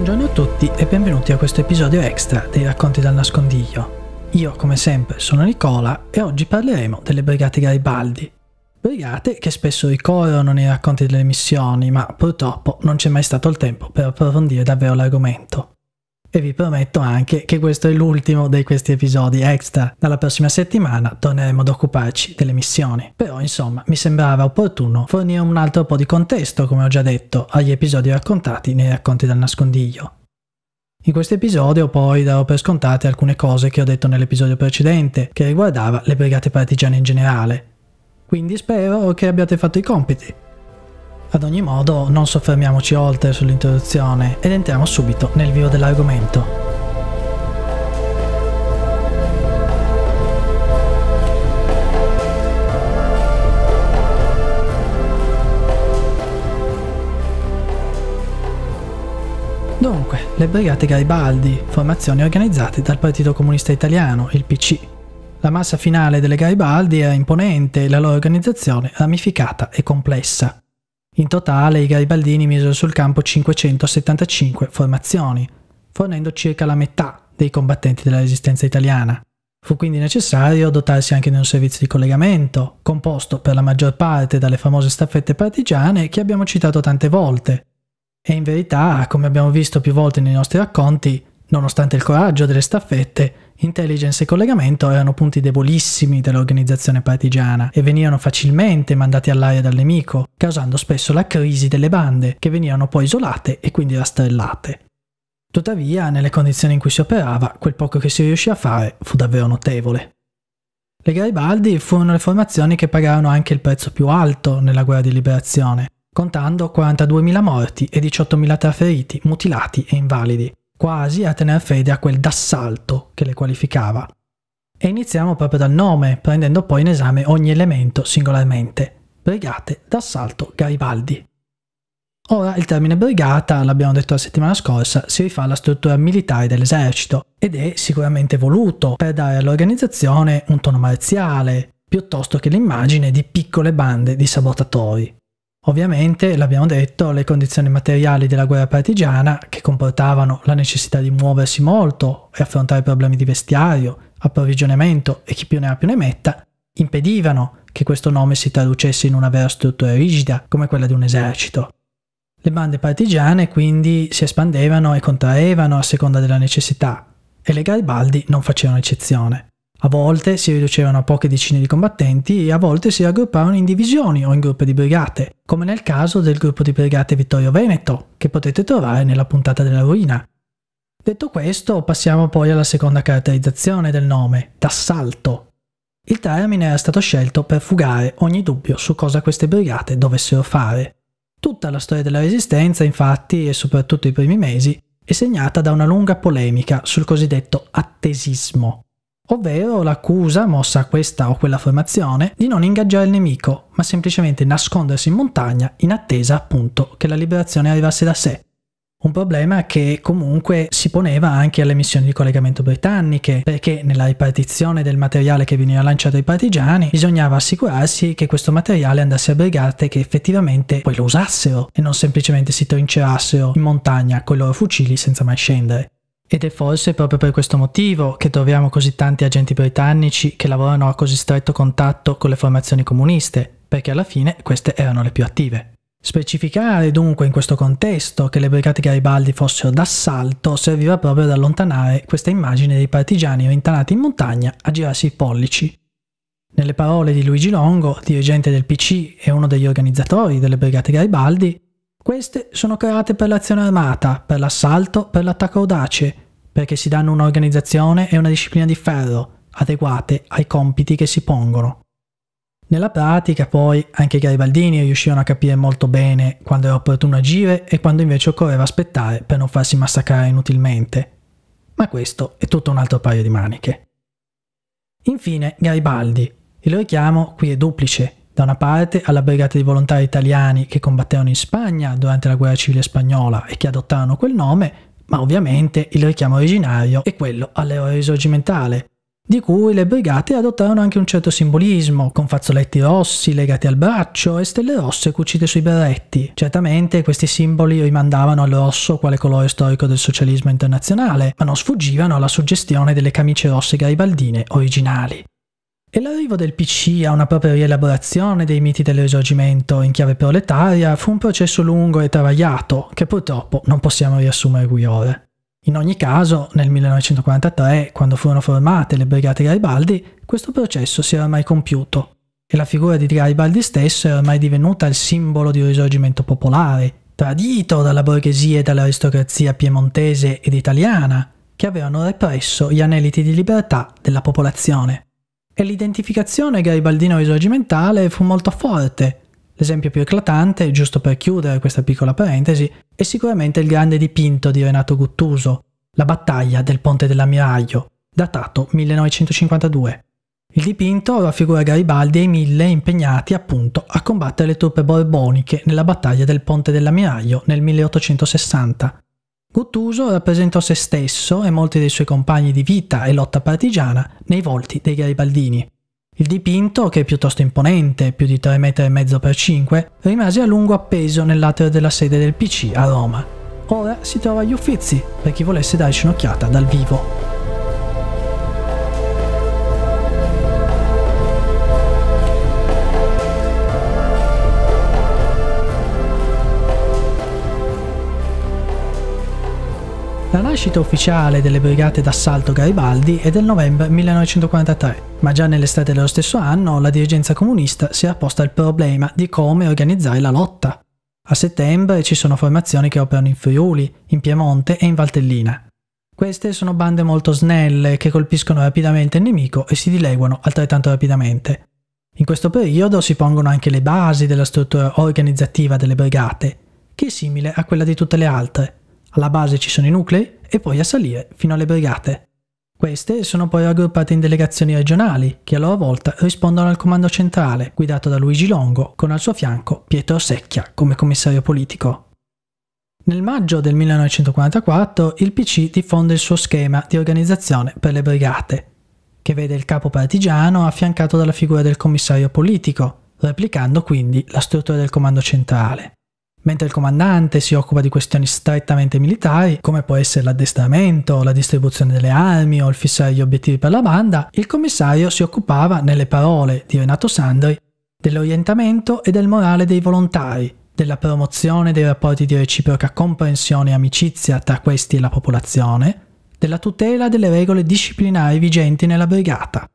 Buongiorno a tutti e benvenuti a questo episodio extra dei racconti dal nascondiglio. Io, come sempre, sono Nicola e oggi parleremo delle Brigate Garibaldi. Brigate che spesso ricorrono nei racconti delle missioni, ma purtroppo non c'è mai stato il tempo per approfondire davvero l'argomento. E vi prometto anche che questo è l'ultimo di questi episodi extra. Dalla prossima settimana torneremo ad occuparci delle missioni. Però insomma mi sembrava opportuno fornire un altro po' di contesto, come ho già detto, agli episodi raccontati nei racconti dal nascondiglio. In questo episodio poi darò per scontate alcune cose che ho detto nell'episodio precedente, che riguardava le brigate partigiane in generale. Quindi spero che abbiate fatto i compiti. Ad ogni modo, non soffermiamoci oltre sull'introduzione ed entriamo subito nel vivo dell'argomento. Dunque, le Brigate Garibaldi, formazioni organizzate dal Partito Comunista Italiano, il PC. La massa finale delle Garibaldi era imponente e la loro organizzazione ramificata e complessa. In totale i garibaldini misero sul campo 575 formazioni, fornendo circa la metà dei combattenti della resistenza italiana. Fu quindi necessario dotarsi anche di un servizio di collegamento, composto per la maggior parte dalle famose staffette partigiane che abbiamo citato tante volte. E in verità, come abbiamo visto più volte nei nostri racconti, Nonostante il coraggio delle staffette, intelligence e collegamento erano punti debolissimi dell'organizzazione partigiana e venivano facilmente mandati all'aria dal nemico, causando spesso la crisi delle bande, che venivano poi isolate e quindi rastrellate. Tuttavia, nelle condizioni in cui si operava, quel poco che si riuscì a fare fu davvero notevole. Le Garibaldi furono le formazioni che pagarono anche il prezzo più alto nella guerra di liberazione, contando 42.000 morti e 18.000 traferiti, mutilati e invalidi, quasi a tener fede a quel d'assalto che le qualificava. E iniziamo proprio dal nome, prendendo poi in esame ogni elemento singolarmente. Brigate d'assalto Garibaldi. Ora il termine brigata, l'abbiamo detto la settimana scorsa, si rifà alla struttura militare dell'esercito ed è sicuramente voluto per dare all'organizzazione un tono marziale, piuttosto che l'immagine di piccole bande di sabotatori. Ovviamente, l'abbiamo detto, le condizioni materiali della guerra partigiana, che comportavano la necessità di muoversi molto e affrontare problemi di vestiario, approvvigionamento e chi più ne ha più ne metta, impedivano che questo nome si traducesse in una vera struttura rigida come quella di un esercito. Le bande partigiane quindi si espandevano e contraevano a seconda della necessità, e le Garibaldi non facevano eccezione. A volte si riducevano a poche decine di combattenti e a volte si raggruppavano in divisioni o in gruppi di brigate, come nel caso del gruppo di brigate Vittorio Veneto, che potete trovare nella puntata della ruina. Detto questo, passiamo poi alla seconda caratterizzazione del nome, d'assalto. Il termine era stato scelto per fugare ogni dubbio su cosa queste brigate dovessero fare. Tutta la storia della Resistenza, infatti, e soprattutto i primi mesi, è segnata da una lunga polemica sul cosiddetto attesismo, ovvero l'accusa mossa a questa o quella formazione di non ingaggiare il nemico, ma semplicemente nascondersi in montagna in attesa appunto che la liberazione arrivasse da sé. Un problema che comunque si poneva anche alle missioni di collegamento britanniche, perché nella ripartizione del materiale che veniva lanciato ai partigiani bisognava assicurarsi che questo materiale andasse a brigate che effettivamente poi lo usassero e non semplicemente si trincerassero in montagna con i loro fucili senza mai scendere. Ed è forse proprio per questo motivo che troviamo così tanti agenti britannici che lavorano a così stretto contatto con le formazioni comuniste, perché alla fine queste erano le più attive. Specificare dunque in questo contesto che le brigate Garibaldi fossero d'assalto serviva proprio ad allontanare questa immagine dei partigiani rintanati in montagna a girarsi i pollici. Nelle parole di Luigi Longo, dirigente del PC e uno degli organizzatori delle brigate Garibaldi, queste sono create per l'azione armata, per l'assalto, per l'attacco audace, perché si danno un'organizzazione e una disciplina di ferro, adeguate ai compiti che si pongono. Nella pratica poi anche i garibaldini riuscivano a capire molto bene quando era opportuno agire e quando invece occorreva aspettare per non farsi massacrare inutilmente. Ma questo è tutto un altro paio di maniche. Infine Garibaldi. Il richiamo qui è duplice, da una parte alla brigata di volontari italiani che combattevano in Spagna durante la guerra civile spagnola e che adottarono quel nome, ma ovviamente il richiamo originario è quello all'eroe risorgimentale, di cui le brigate adottarono anche un certo simbolismo, con fazzoletti rossi legati al braccio e stelle rosse cucite sui berretti. Certamente questi simboli rimandavano al rosso quale colore storico del socialismo internazionale, ma non sfuggivano alla suggestione delle camicie rosse garibaldine originali. E l'arrivo del PC a una propria rielaborazione dei miti del risorgimento in chiave proletaria fu un processo lungo e travagliato che purtroppo non possiamo riassumere qui ora. In ogni caso, nel 1943, quando furono formate le brigate Garibaldi, questo processo si era ormai compiuto e la figura di Garibaldi stesso era ormai divenuta il simbolo di un risorgimento popolare, tradito dalla borghesia e dall'aristocrazia piemontese ed italiana, che avevano represso gli aneliti di libertà della popolazione e l'identificazione garibaldino-risorgimentale fu molto forte. L'esempio più eclatante, giusto per chiudere questa piccola parentesi, è sicuramente il grande dipinto di Renato Guttuso, La battaglia del ponte dell'ammiraglio, datato 1952. Il dipinto raffigura Garibaldi e i mille impegnati appunto a combattere le truppe borboniche nella battaglia del ponte dell'ammiraglio nel 1860. Guttuso rappresentò se stesso e molti dei suoi compagni di vita e lotta partigiana nei volti dei garibaldini. Il dipinto, che è piuttosto imponente, più di 3,5 metri per 5, rimase a lungo appeso nell'atrio della sede del PC a Roma. Ora si trova agli Uffizi, per chi volesse darci un'occhiata dal vivo. La nascita ufficiale delle brigate d'assalto Garibaldi è del novembre 1943, ma già nell'estate dello stesso anno la dirigenza comunista si era posta il problema di come organizzare la lotta. A settembre ci sono formazioni che operano in Friuli, in Piemonte e in Valtellina. Queste sono bande molto snelle che colpiscono rapidamente il nemico e si dileguano altrettanto rapidamente. In questo periodo si pongono anche le basi della struttura organizzativa delle brigate, che è simile a quella di tutte le altre, alla base ci sono i nuclei e poi a salire fino alle brigate. Queste sono poi raggruppate in delegazioni regionali, che a loro volta rispondono al comando centrale, guidato da Luigi Longo, con al suo fianco Pietro Secchia come commissario politico. Nel maggio del 1944 il PC diffonde il suo schema di organizzazione per le brigate, che vede il capo partigiano affiancato dalla figura del commissario politico, replicando quindi la struttura del comando centrale mentre il comandante si occupa di questioni strettamente militari, come può essere l'addestramento, la distribuzione delle armi o il fissare gli obiettivi per la banda, il commissario si occupava, nelle parole di Renato Sandri, dell'orientamento e del morale dei volontari, della promozione dei rapporti di reciproca comprensione e amicizia tra questi e la popolazione, della tutela delle regole disciplinari vigenti nella brigata.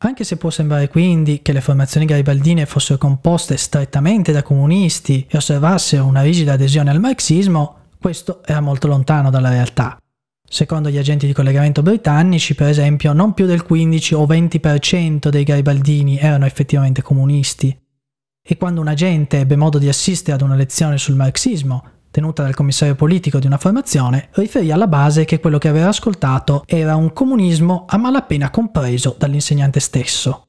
Anche se può sembrare quindi che le formazioni garibaldine fossero composte strettamente da comunisti e osservassero una rigida adesione al marxismo, questo era molto lontano dalla realtà. Secondo gli agenti di collegamento britannici, per esempio, non più del 15 o 20% dei garibaldini erano effettivamente comunisti. E quando un agente ebbe modo di assistere ad una lezione sul marxismo, tenuta dal commissario politico di una formazione, riferì alla base che quello che aveva ascoltato era un comunismo a malapena compreso dall'insegnante stesso.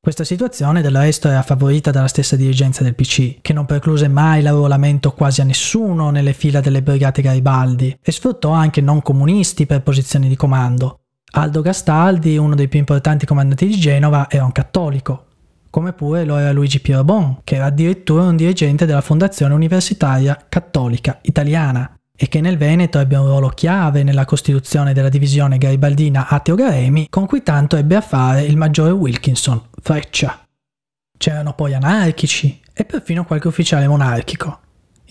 Questa situazione del resto era favorita dalla stessa dirigenza del PC, che non precluse mai l'arruolamento quasi a nessuno nelle fila delle brigate Garibaldi e sfruttò anche non comunisti per posizioni di comando. Aldo Gastaldi, uno dei più importanti comandanti di Genova, era un cattolico, come pure lo era Luigi Pierbon, che era addirittura un dirigente della Fondazione Universitaria Cattolica Italiana e che nel Veneto ebbe un ruolo chiave nella costituzione della divisione garibaldina Ateo Garemi, con cui tanto ebbe a fare il maggiore Wilkinson, Freccia. C'erano poi anarchici e perfino qualche ufficiale monarchico.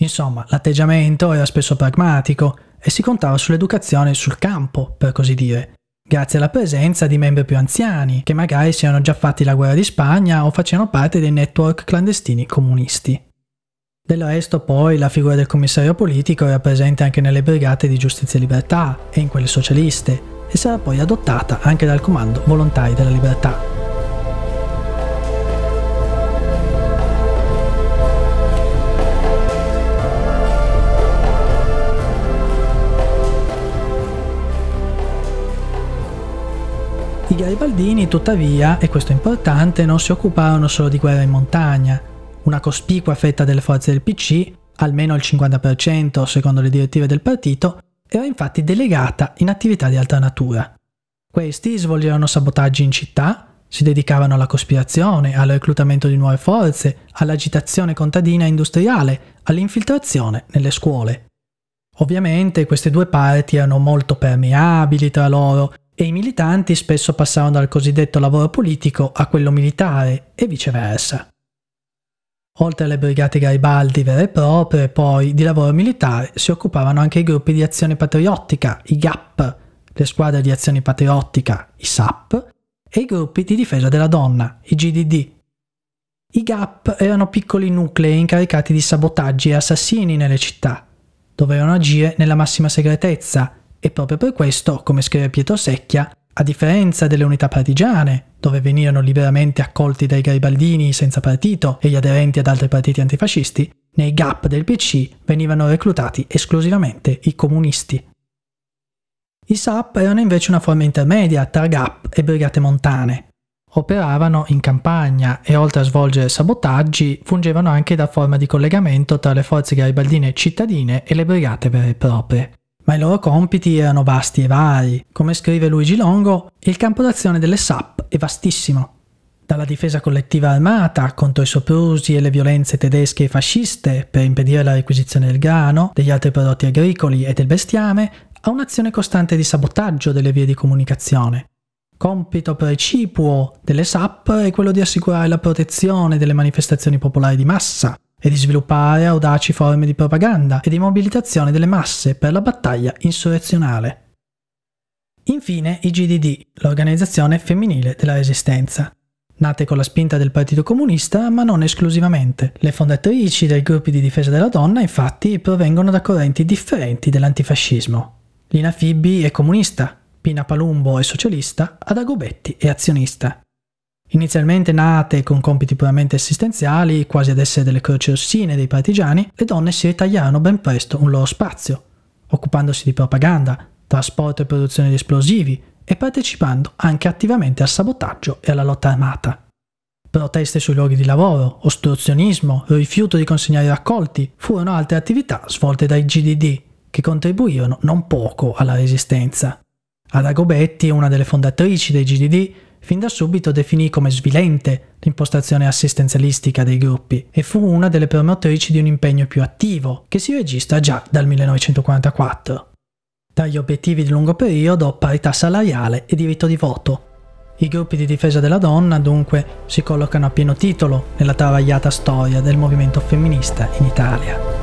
Insomma, l'atteggiamento era spesso pragmatico e si contava sull'educazione sul campo, per così dire, grazie alla presenza di membri più anziani, che magari si erano già fatti la guerra di Spagna o facevano parte dei network clandestini comunisti. Del resto poi la figura del commissario politico era presente anche nelle brigate di giustizia e libertà e in quelle socialiste e sarà poi adottata anche dal comando volontari della libertà. garibaldini, tuttavia, e questo è importante, non si occuparono solo di guerra in montagna. Una cospicua fetta delle forze del PC, almeno il 50% secondo le direttive del partito, era infatti delegata in attività di altra natura. Questi svolgevano sabotaggi in città, si dedicavano alla cospirazione, al reclutamento di nuove forze, all'agitazione contadina e industriale, all'infiltrazione nelle scuole. Ovviamente queste due parti erano molto permeabili tra loro e i militanti spesso passavano dal cosiddetto lavoro politico a quello militare e viceversa. Oltre alle brigate Garibaldi vere e proprie, poi di lavoro militare si occupavano anche i gruppi di azione patriottica, i GAP, le squadre di azione patriottica, i SAP, e i gruppi di difesa della donna, i GDD. I GAP erano piccoli nuclei incaricati di sabotaggi e assassini nelle città. Dovevano agire nella massima segretezza e proprio per questo, come scrive Pietro Secchia, a differenza delle unità partigiane, dove venivano liberamente accolti dai garibaldini senza partito e gli aderenti ad altri partiti antifascisti, nei GAP del PC venivano reclutati esclusivamente i comunisti. I SAP erano invece una forma intermedia tra GAP e brigate montane. Operavano in campagna e oltre a svolgere sabotaggi fungevano anche da forma di collegamento tra le forze garibaldine cittadine e le brigate vere e proprie ma i loro compiti erano vasti e vari. Come scrive Luigi Longo, il campo d'azione delle SAP è vastissimo. Dalla difesa collettiva armata contro i soprusi e le violenze tedesche e fasciste per impedire la requisizione del grano, degli altri prodotti agricoli e del bestiame, a un'azione costante di sabotaggio delle vie di comunicazione. Compito precipuo delle SAP è quello di assicurare la protezione delle manifestazioni popolari di massa, e di sviluppare audaci forme di propaganda e di mobilitazione delle masse per la battaglia insurrezionale. Infine i GDD, l'organizzazione femminile della resistenza. Nate con la spinta del Partito Comunista, ma non esclusivamente. Le fondatrici dei gruppi di difesa della donna, infatti, provengono da correnti differenti dell'antifascismo. Lina Fibbi è comunista, Pina Palumbo è socialista, Adagobetti è azionista. Inizialmente nate con compiti puramente assistenziali, quasi ad essere delle croce rossine dei partigiani, le donne si ritagliarono ben presto un loro spazio, occupandosi di propaganda, trasporto e produzione di esplosivi e partecipando anche attivamente al sabotaggio e alla lotta armata. Proteste sui luoghi di lavoro, ostruzionismo, rifiuto di consegnare raccolti furono altre attività svolte dai GDD che contribuirono non poco alla resistenza. Ada Gobetti, una delle fondatrici dei GDD, fin da subito definì come svilente l'impostazione assistenzialistica dei gruppi e fu una delle promotrici di un impegno più attivo, che si registra già dal 1944. Tra gli obiettivi di lungo periodo parità salariale e diritto di voto. I gruppi di difesa della donna dunque si collocano a pieno titolo nella travagliata storia del movimento femminista in Italia.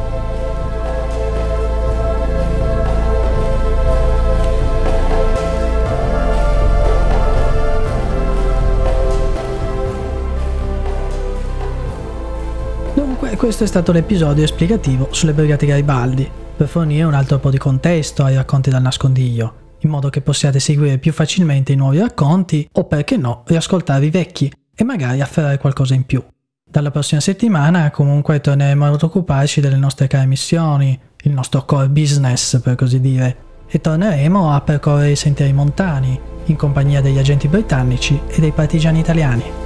questo è stato l'episodio esplicativo sulle Brigate Garibaldi, per fornire un altro po' di contesto ai racconti dal nascondiglio, in modo che possiate seguire più facilmente i nuovi racconti o perché no riascoltare i vecchi e magari afferrare qualcosa in più. Dalla prossima settimana comunque torneremo ad occuparci delle nostre care missioni, il nostro core business per così dire, e torneremo a percorrere i sentieri montani in compagnia degli agenti britannici e dei partigiani italiani.